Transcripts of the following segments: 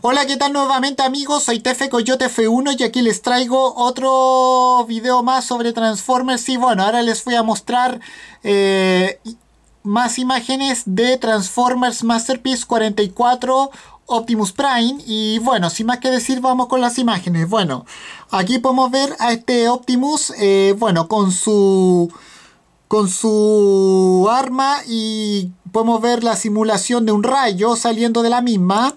Hola, ¿qué tal nuevamente amigos? Soy Tefe Coyote F1 y aquí les traigo otro video más sobre Transformers y bueno, ahora les voy a mostrar eh, más imágenes de Transformers Masterpiece 44 Optimus Prime y bueno, sin más que decir vamos con las imágenes. Bueno, aquí podemos ver a este Optimus, eh, bueno, con su con su arma y podemos ver la simulación de un rayo saliendo de la misma.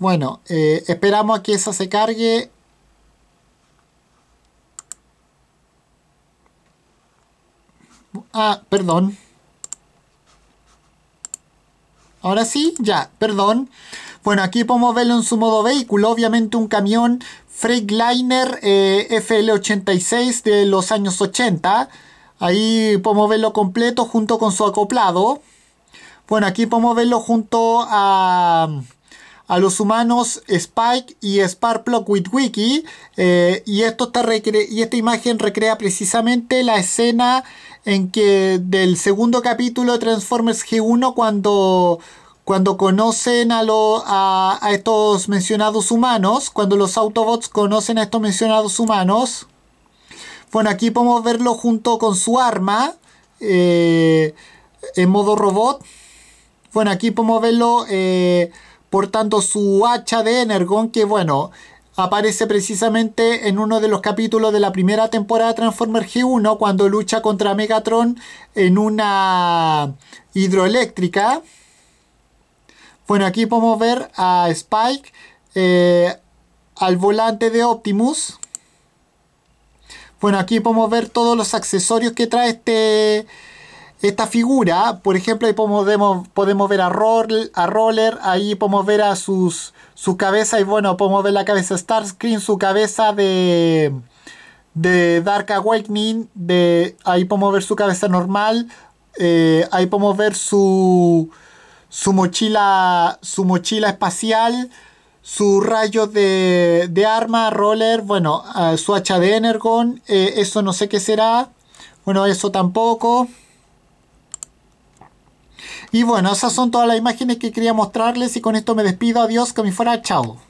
Bueno, eh, esperamos a que esa se cargue. Ah, perdón. Ahora sí, ya, perdón. Bueno, aquí podemos verlo en su modo vehículo. Obviamente un camión Freightliner eh, FL86 de los años 80. Ahí podemos verlo completo junto con su acoplado. Bueno, aquí podemos verlo junto a a los humanos Spike y Sparklock with Wiki. Eh, y, esto está y esta imagen recrea precisamente la escena en que del segundo capítulo de Transformers G1 cuando cuando conocen a, lo, a, estos mencionados humanos, cuando los Autobots conocen a estos mencionados humanos. Bueno, aquí podemos verlo junto con su arma eh, en modo robot. Bueno, aquí podemos verlo eh, portando su hacha de Energon, que bueno, aparece precisamente en uno de los capítulos de la primera temporada de Transformers G1, cuando lucha contra Megatron en una hidroeléctrica. Bueno, aquí podemos ver a Spike eh, al volante de Optimus. Bueno, aquí podemos ver todos los accesorios que trae este esta figura, por ejemplo, ahí podemos, podemos ver a, a Roller, ahí podemos ver a sus, su cabeza, y bueno, podemos ver la cabeza de Starscream, su cabeza de, de Dark Awakening, de, ahí podemos ver su cabeza normal, eh, ahí podemos ver su, su, mochila, su mochila espacial, su rayo de, arma, Roller, bueno, eh, su hacha de Energon, eh, eso no sé qué será, bueno, eso tampoco. Y bueno, esas son todas las imágenes que quería mostrarles y con esto me despido. Adiós, que me fuera, chao.